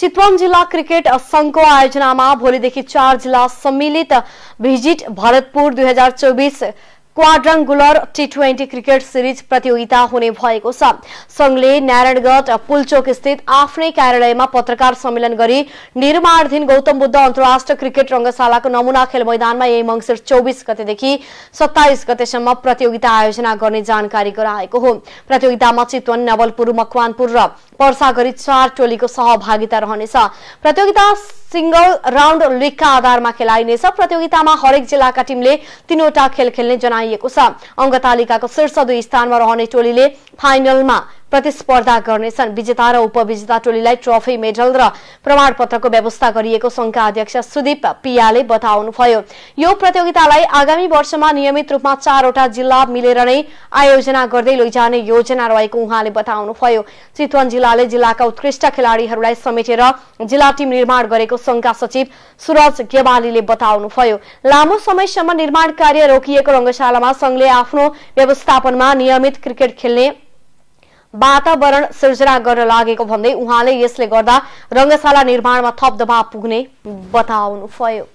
चितवन जिला क्रिकेट संघ को आयोजना में भोलिदी चार जिला सम्मिलित भिजिट भरतपुर दुई quadrangular T twenty cricket series प्रतियोगिता हुने भएको छ संघले नारायणगढ पुलचोक स्थित आफ्नै कार्यालयमा पत्रकार सम्मेलन गरी निर्माणधीन गौतम बुद्ध अन्तर्राष्ट्रिय क्रिकेट रङ्गशालाको नमुना खेल मैदानमा यही मङ्सिर चौबिस गतेदेखि सत्ताइस गतेसम्म प्रतियोगिता आयोजना गर्ने जानकारी गराएको हो प्रतियोगितामा चितवन नवलपुर मकवानपुर र पर्सा गरी चार टोलीको सहभागिता रहनेछ प्रतियोगिता सिङ्गल राउन्ड लिगका आधारमा खेलाइनेछ प्रतियोगितामा हरेक जिल्लाका टिमले तीनवटा खेल खेल्ने जनाइएको छ अङ्ग तालिकाको शीर्ष दुई स्थानमा रहने टोलीले फाइनलमा प्रतिस्पर्धा गर्नेछन् विजेता र उपविजेता टोलीलाई ट्रफी मेडल र प्रमाणपत्रको व्यवस्था गरिएको संघका अध्यक्ष सुदीप पियाले बताउनुभयो यो प्रतियोगितालाई आगामी वर्षमा नियमित रूपमा चारवटा जिल्ला मिलेर नै आयोजना गर्दै लैजाने योजना रहेको उहाँले बताउनुभयो चितवन जिल्लाले जिल्लाका उत्कृष्ट खेलाडीहरूलाई समेटेर जिल्ला टिम निर्माण गरेको संघका सचिव सुरज गेवालीले बताउनुभयो लामो समयसम्म निर्माण कार्य रोकिएको रङ्गशालामा संघले आफ्नो व्यवस्थापनमा नियमित क्रिकेट खेल्ने वातावरण सिर्जना गर्न लागेको भन्दै उहाँले यसले गर्दा रङ्गशाला निर्माणमा थप दबाव पुग्ने बताउनुभयो